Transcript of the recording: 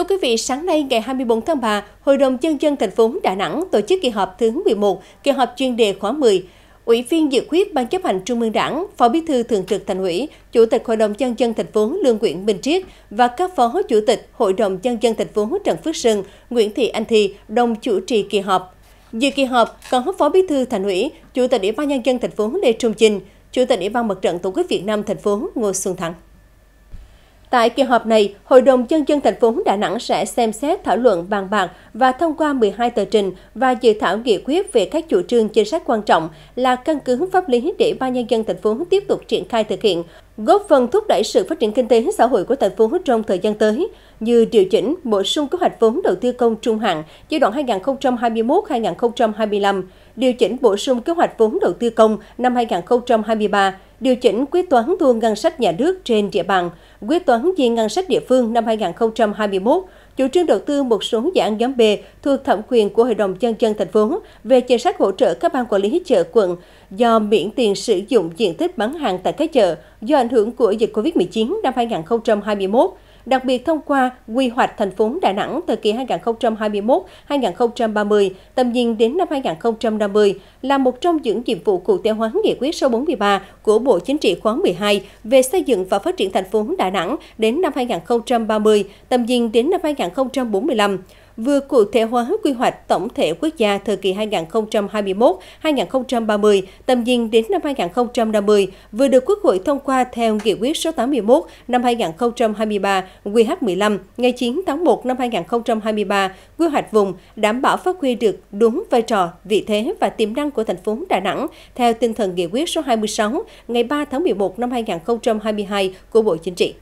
Thưa quý vị, sáng nay ngày 24 tháng 3, Hội đồng Nhân dân thành phố Đà Nẵng tổ chức kỳ họp thứ 11, kỳ họp chuyên đề khóa 10. Ủy viên dự quyết Ban chấp hành Trung ương Đảng, Phó Bí thư Thường trực Thành ủy, Chủ tịch Hội đồng Nhân dân thành phố Lương Nguyễn Bình Triết và các Phó Chủ tịch Hội đồng Nhân dân thành phố Trần Phước Sơn, Nguyễn Thị Anh Thi đồng chủ trì kỳ họp. Dự kỳ họp còn Phó Bí thư Thành ủy, Chủ tịch Ủy ban nhân dân thành phố Lê Trung Chinh, Chủ tịch Ủy ban Mặt trận Tổ quốc Việt Nam thành phố Ngô Xuân Thắng. Tại kỳ họp này, Hội đồng Nhân dân thành phố Đà Nẵng sẽ xem xét thảo luận bàn bạc và thông qua 12 tờ trình và dự thảo nghị quyết về các chủ trương chính sách quan trọng là căn cứ pháp lý để Ban Nhân dân thành phố tiếp tục triển khai thực hiện, góp phần thúc đẩy sự phát triển kinh tế xã hội của thành phố trong thời gian tới như điều chỉnh, bổ sung kế hoạch vốn đầu tư công trung hạn giai đoạn 2021-2025, điều chỉnh bổ sung kế hoạch vốn đầu tư công năm 2023, điều chỉnh quyết toán thu ngân sách nhà nước trên địa bàn, quyết toán chi ngân sách địa phương năm 2021, chủ trương đầu tư một số dự án nhóm B thuộc thẩm quyền của Hội đồng Nhân dân thành phố về chính sách hỗ trợ các ban quản lý chợ quận do miễn tiền sử dụng diện tích bán hàng tại các chợ do ảnh hưởng của dịch COVID-19 năm 2021 đặc biệt thông qua quy hoạch thành phố Đà Nẵng thời kỳ 2021-2030, tầm nhìn đến năm 2050 là một trong những nhiệm vụ cụ thể hóa nghị quyết số 43 của Bộ Chính trị khóa 12 về xây dựng và phát triển thành phố Đà Nẵng đến năm 2030, tầm nhìn đến năm 2045 vừa cụ thể hóa quy hoạch tổng thể quốc gia thời kỳ 2021-2030, tầm nhìn đến năm 2050, vừa được Quốc hội thông qua theo Nghị quyết số 81 năm 2023 QH15 ngày 9 tháng 1 năm 2023 quy hoạch vùng đảm bảo phát huy được đúng vai trò, vị thế và tiềm năng của thành phố Đà Nẵng theo tinh thần Nghị quyết số 26 ngày 3 tháng 11 năm 2022 của Bộ Chính trị.